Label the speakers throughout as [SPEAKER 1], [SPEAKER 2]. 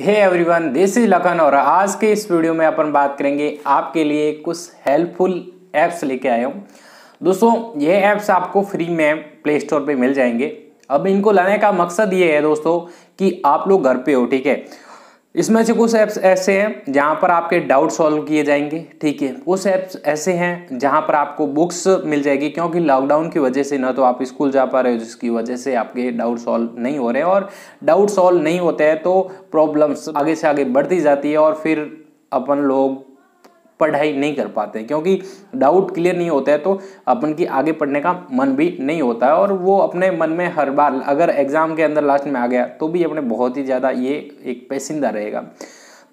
[SPEAKER 1] hey everyone this is Lakhan और आज के इस वीडियो में अपन बात करेंगे आपके लिए कुछ हेल्पफुल ऐप्स लेके आया हूँ दोस्तों ये ऐप्स आपको फ्री में प्ले स्टोर पे मिल जाएंगे अब इनको लाने का मकसद ये है दोस्तों कि आप लोग घर पे हो ठीक है इसमें से कुछ ऐप्स ऐसे हैं जहाँ पर आपके डाउट सॉल्व किए जाएंगे ठीक है कुछ ऐप्स ऐसे हैं जहाँ पर आपको बुक्स मिल जाएगी क्योंकि लॉकडाउन की वजह से ना तो आप स्कूल जा पा रहे हो जिसकी वजह से आपके डाउट सॉल्व नहीं हो रहे और डाउट सॉल्व नहीं होते हैं तो प्रॉब्लम्स आगे से आगे बढ़ती जाती है और फिर अपन लोग पढ़ाई नहीं कर पाते क्योंकि डाउट क्लियर नहीं होता है तो अपन की आगे पढ़ने का मन भी नहीं होता है और वो अपने मन में हर बार अगर एग्ज़ाम के अंदर लास्ट में आ गया तो भी अपने बहुत ही ज़्यादा ये एक पैसिंदा रहेगा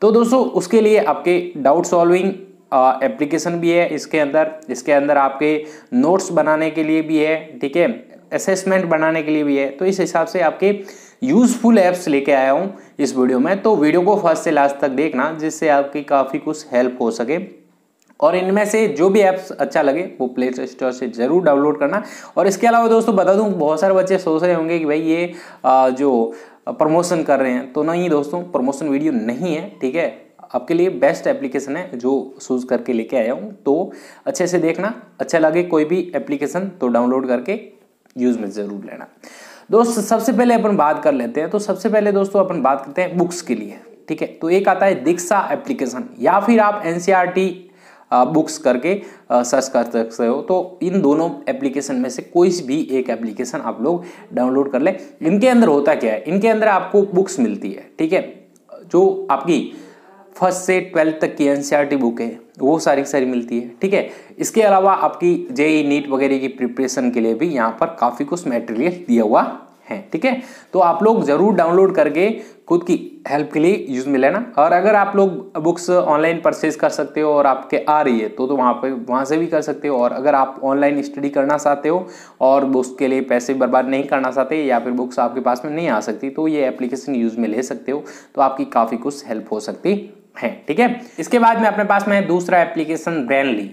[SPEAKER 1] तो दोस्तों उसके लिए आपके डाउट सॉल्विंग एप्लीकेशन भी है इसके अंदर इसके अंदर आपके नोट्स बनाने के लिए भी है ठीक है असेसमेंट बनाने के लिए भी है तो इस हिसाब से आपके यूज़फुल ऐप्स लेके आया हूँ इस वीडियो में तो वीडियो को फर्स्ट से लास्ट तक देखना जिससे आपकी काफ़ी कुछ हेल्प हो सके और इनमें से जो भी ऐप्स अच्छा लगे वो प्ले स्टोर से ज़रूर डाउनलोड करना और इसके अलावा दोस्तों बता दूँ बहुत सारे बच्चे सोच रहे होंगे कि भाई ये जो प्रमोशन कर रहे हैं तो नहीं दोस्तों प्रमोशन वीडियो नहीं है ठीक है आपके लिए बेस्ट एप्लीकेशन है जो शूज़ करके लेके आया हूँ तो अच्छे से देखना अच्छा लगे कोई भी एप्लीकेशन तो डाउनलोड करके यूज़ में ज़रूर लेना दोस्त सबसे पहले अपन बात कर लेते हैं तो सबसे पहले दोस्तों अपन बात करते हैं बुक्स के लिए ठीक है तो एक आता है दीक्षा एप्लीकेशन या फिर आप एनसीईआरटी e बुक्स करके सर्च कर सकते हो तो इन दोनों एप्लीकेशन में से कोई भी एक एप्लीकेशन आप लोग डाउनलोड कर ले इनके अंदर होता क्या है इनके अंदर आपको बुक्स मिलती है ठीक है जो आपकी फर्स्ट से ट्वेल्थ तक की एनसीईआरटी बुक e है वो सारी सारी मिलती है ठीक है इसके अलावा आपकी जेई नीट e वगैरह की प्रिपरेशन के लिए भी यहाँ पर काफ़ी कुछ मटेरियल दिया हुआ है ठीक है तो आप लोग ज़रूर डाउनलोड करके खुद की हेल्प के लिए यूज़ में लेना और अगर आप लोग बुक्स ऑनलाइन परचेज कर सकते हो और आपके आ रही है तो तो वहाँ पे वहाँ से भी कर सकते हो और अगर आप ऑनलाइन स्टडी करना चाहते हो और उसके लिए पैसे बर्बाद नहीं करना चाहते या फिर बुक्स आपके पास में नहीं आ सकती तो ये एप्लीकेशन यूज़ में ले सकते हो तो आपकी काफ़ी कुछ हेल्प हो सकती है ठीक है इसके बाद में अपने पास में दूसरा एप्लीकेशन ब्रैनली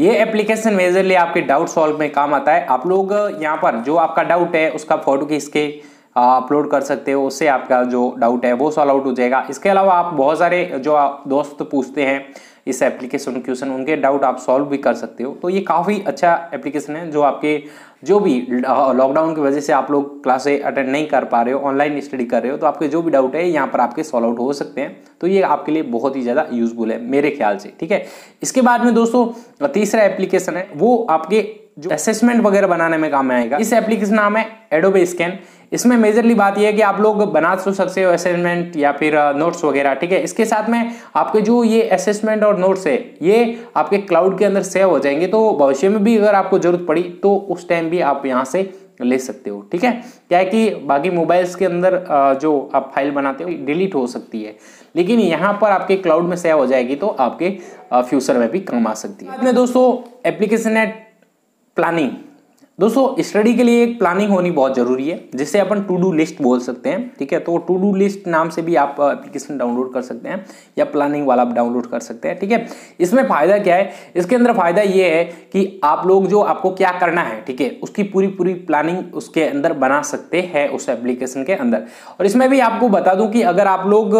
[SPEAKER 1] ये एप्लीकेशन मेजरली आपके डाउट सॉल्व में काम आता है आप लोग यहाँ पर जो आपका डाउट है उसका फोटो खींच के अपलोड कर सकते हो उससे आपका जो डाउट है वो सॉल्व आउट हो जाएगा इसके अलावा आप बहुत सारे जो दोस्त पूछते हैं इस एप्लीकेशन क्वेश्चन उनके डाउट आप सॉल्व भी कर सकते हो तो ये काफ़ी अच्छा एप्लीकेशन है जो आपके जो भी लॉकडाउन की वजह से आप लोग क्लासे अटेंड नहीं कर पा रहे हो ऑनलाइन स्टडी कर रहे हो तो आपके जो भी डाउट है यहाँ पर आपके सॉल्व आउट हो सकते हैं तो ये आपके लिए बहुत ही ज़्यादा यूजफुल है मेरे ख्याल से ठीक है इसके बाद में दोस्तों तीसरा एप्लीकेशन है वो आपके जो असेसमेंट वगैरह बनाने में काम आएगा इस एप्लीकेशन नाम है एडोबे स्कैन इसमें मेजरली बात यह है कि आप लोग बना तो सकते हो असेसमेंट या फिर नोट्स वगैरह ठीक है इसके साथ में आपके जो ये असेसमेंट और नोट्स है ये आपके क्लाउड के अंदर सेव हो जाएंगे तो भविष्य में भी अगर आपको जरूरत पड़ी तो उस टाइम भी आप यहाँ से ले सकते हो ठीक है क्या है कि बाकी मोबाइल्स के अंदर जो आप फाइल बनाते हो डिलीट हो सकती है लेकिन यहाँ पर आपके क्लाउड में सेव हो जाएगी तो आपके फ्यूचर में भी काम आ सकती है दोस्तों एप्लीकेशन है प्लानिंग दोस्तों स्टडी के लिए एक प्लानिंग होनी बहुत ज़रूरी है जिसे अपन टू डू लिस्ट बोल सकते हैं ठीक है तो टू डू लिस्ट नाम से भी आप एप्लीकेशन डाउनलोड कर सकते हैं या प्लानिंग वाला आप डाउनलोड कर सकते हैं ठीक है इसमें फ़ायदा क्या है इसके अंदर फ़ायदा ये है कि आप लोग जो आपको क्या करना है ठीक है उसकी पूरी पूरी प्लानिंग उसके अंदर बना सकते हैं उस एप्लीकेशन के अंदर और इसमें भी आपको बता दूँ कि अगर आप लोग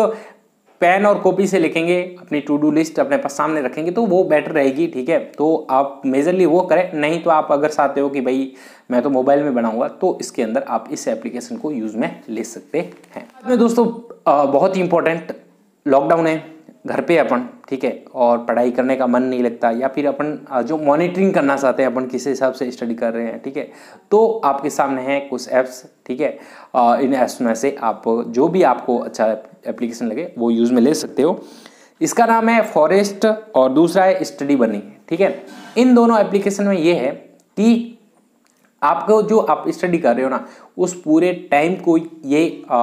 [SPEAKER 1] पेन और कॉपी से लिखेंगे अपनी टू डू लिस्ट अपने पास सामने रखेंगे तो वो बेटर रहेगी ठीक है तो आप मेजरली वो करें नहीं तो आप अगर चाहते हो कि भाई मैं तो मोबाइल में बनाऊंगा तो इसके अंदर आप इस एप्लीकेशन को यूज़ में ले सकते हैं दोस्तों बहुत ही इंपॉर्टेंट लॉकडाउन है घर पे अपन ठीक है और पढ़ाई करने का मन नहीं लगता या फिर अपन जो मॉनिटरिंग करना चाहते हैं अपन किस हिसाब से स्टडी कर रहे हैं ठीक है तो आपके सामने हैं कुछ ऐप्स ठीक है इन ऐप्स में से आप जो भी आपको अच्छा एप्लीकेशन लगे वो यूज़ में ले सकते हो इसका नाम है फॉरेस्ट और दूसरा है स्टडी बनी ठीक है इन दोनों एप्लीकेशन में ये है कि आपको जो आप स्टडी कर रहे हो ना उस पूरे टाइम को ये आ,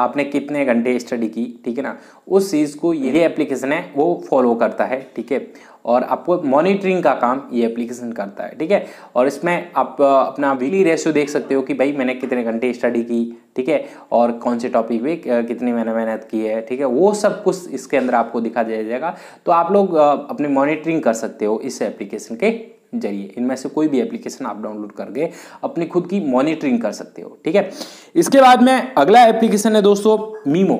[SPEAKER 1] आपने कितने घंटे स्टडी की ठीक है ना उस चीज़ को ये एप्लीकेशन है वो फॉलो करता है ठीक है और आपको मॉनिटरिंग का काम ये एप्लीकेशन करता है ठीक है और इसमें आप अपना वीकली रेशियो देख सकते हो कि भाई मैंने कितने घंटे स्टडी की ठीक है और कौन से टॉपिक पे कितनी मैंने मेहनत की है ठीक है वो सब कुछ इसके अंदर आपको दिखा दिया जाएगा तो आप लोग अपनी मॉनिटरिंग कर सकते हो इस एप्लीकेशन के जरिए इनमें से कोई भी एप्लीकेशन आप डाउनलोड करके अपनी खुद की मॉनिटरिंग कर सकते हो ठीक है इसके बाद में अगला एप्लीकेशन है दोस्तों मीमो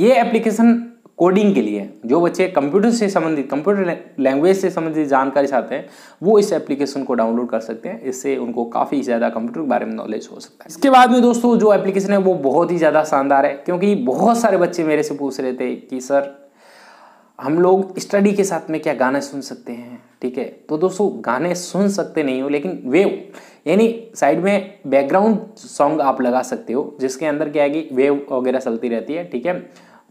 [SPEAKER 1] ये एप्लीकेशन कोडिंग के लिए जो बच्चे कंप्यूटर से संबंधित कंप्यूटर लैंग्वेज से संबंधित जानकारी चाहते हैं वो इस एप्लीकेशन को डाउनलोड कर सकते हैं इससे उनको काफ़ी ज़्यादा कंप्यूटर के बारे में नॉलेज हो सकता है इसके बाद में दोस्तों जो एप्लीकेशन है वो बहुत ही ज़्यादा शानदार है क्योंकि बहुत सारे बच्चे मेरे से पूछ रहे थे कि सर हम लोग स्टडी के साथ में क्या गाने सुन सकते हैं ठीक है तो दोस्तों गाने सुन सकते नहीं हो लेकिन वेव यानी साइड में बैकग्राउंड सॉन्ग आप लगा सकते हो जिसके अंदर क्या है कि वेव वगैरह चलती रहती है ठीक है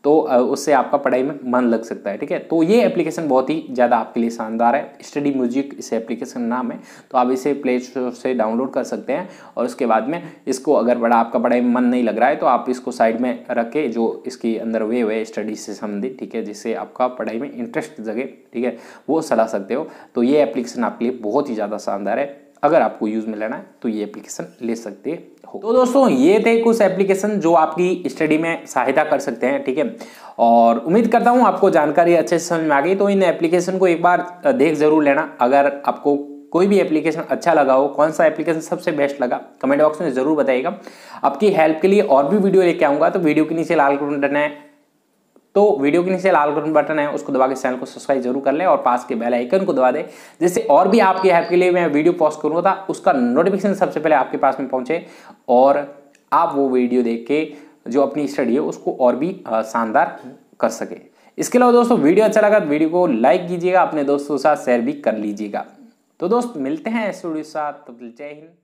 [SPEAKER 1] तो उससे आपका पढ़ाई में मन लग सकता है ठीक है तो ये एप्लीकेशन बहुत ही ज़्यादा आपके लिए शानदार है स्टडी म्यूजिक इस एप्लीकेशन नाम है तो आप इसे प्ले स्टोर से डाउनलोड कर सकते हैं और उसके बाद में इसको अगर बड़ा आपका पढ़ाई में मन नहीं लग रहा है तो आप इसको साइड में रख के जो इसके अंदर वे हुए स्टडी से संबंधित ठीक है जिससे आपका पढ़ाई में इंटरेस्ट जगे ठीक है वो सलाह सकते हो तो ये एप्लीकेशन आपके लिए बहुत ही ज़्यादा शानदार है अगर आपको यूज़ में लेना है तो ये एप्लीकेशन ले सकते हो तो दोस्तों ये थे कुछ एप्लीकेशन जो आपकी स्टडी में सहायता कर सकते हैं ठीक है और उम्मीद करता हूँ आपको जानकारी अच्छे से समझ में आ गई तो इन एप्लीकेशन को एक बार देख ज़रूर लेना अगर आपको कोई भी एप्लीकेशन अच्छा लगा हो कौन सा एप्लीकेशन सबसे बेस्ट लगा कमेंट बॉक्स में ज़रूर बताइएगा आपकी हेल्प के लिए और भी वीडियो लेके आऊंगा तो वीडियो के नीचे लाल बटन है तो वीडियो के नीचे लाल बटन है उसको दबा के चैनल को सब्सक्राइब जरूर कर ले और पास के बेल आइकन को दबा दे जिससे और भी आपके हेल्प के लिए मैं वीडियो पोस्ट था उसका नोटिफिकेशन सबसे पहले आपके पास में पहुंचे और आप वो वीडियो देख के जो अपनी स्टडी है उसको और भी शानदार कर सके इसके अलावा दोस्तों वीडियो अच्छा लगा तो वीडियो को लाइक कीजिएगा अपने दोस्तों के साथ शेयर भी कर लीजिएगा तो दोस्त मिलते हैं स्टूडियो साथ जय हिंद